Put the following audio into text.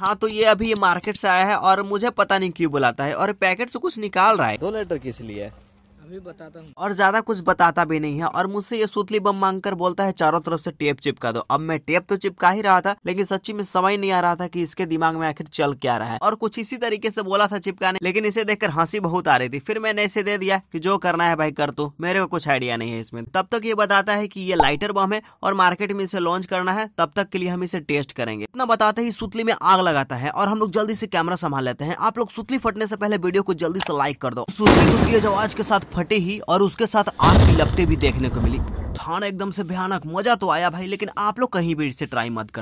हाँ तो ये अभी मार्केट से आया है और मुझे पता नहीं क्यों बुलाता है और पैकेट से कुछ निकाल रहा है दो लेटर किस लिए भी बताता हूँ और ज्यादा कुछ बताता भी नहीं है और मुझसे ये सुतली बम मांग कर बोलता है चारों तरफ से टेप चिपका दो अब मैं टेप तो चिपका ही रहा था लेकिन सच्ची में समझ नहीं आ रहा था की इसके दिमाग में आखिर चल क्या रहा है और कुछ इसी तरीके से बोला था चिपकाने लेकिन इसे देखकर हंसी बहुत आ रही थी फिर मैंने इसे दे दिया की जो करना है भाई कर तू मेरे को कुछ आइडिया नहीं है इसमें तब तक ये बताता है की ये लाइटर बम है और मार्केट में इसे लॉन्च करना है तब तक के लिए हम इसे टेस्ट करेंगे इतना बताते ही सुतली में आग लगाता है और हम लोग जल्दी से कैमरा संभाल लेते हैं आप लोग सुतली फटने से पहले वीडियो को जल्दी से लाइक कर दो सुतली को आज के साथ फटे ही और उसके साथ आग की लपटे भी देखने को मिली थाना एकदम से भयानक मजा तो आया भाई लेकिन आप लोग कहीं भी इसे ट्राई मत करना